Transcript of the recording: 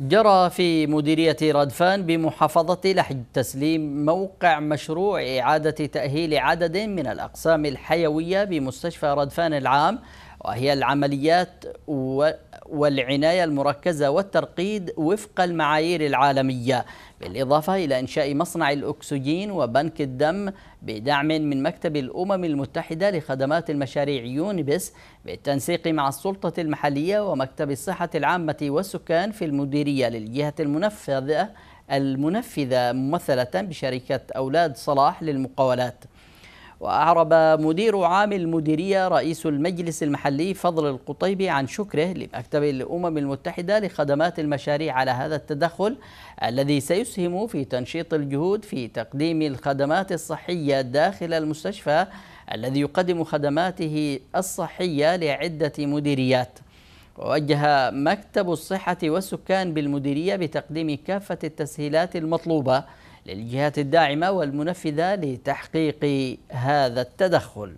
جرى في مديرية ردفان بمحافظة لحج تسليم موقع مشروع إعادة تأهيل عدد من الأقسام الحيوية بمستشفى ردفان العام وهي العمليات والعناية المركزة والترقيد وفق المعايير العالمية بالإضافة إلى إنشاء مصنع الأكسجين وبنك الدم بدعم من مكتب الأمم المتحدة لخدمات المشاريع يونبس بالتنسيق مع السلطة المحلية ومكتب الصحة العامة والسكان في المديرية للجهة المنفذة المنفذة ممثلة بشركة أولاد صلاح للمقاولات وأعرب مدير عام المديرية رئيس المجلس المحلي فضل القطيبي عن شكره لمكتب الأمم المتحدة لخدمات المشاريع على هذا التدخل الذي سيسهم في تنشيط الجهود في تقديم الخدمات الصحية داخل المستشفى الذي يقدم خدماته الصحية لعدة مديريات ووجه مكتب الصحة والسكان بالمديرية بتقديم كافة التسهيلات المطلوبة للجهات الداعمة والمنفذة لتحقيق هذا التدخل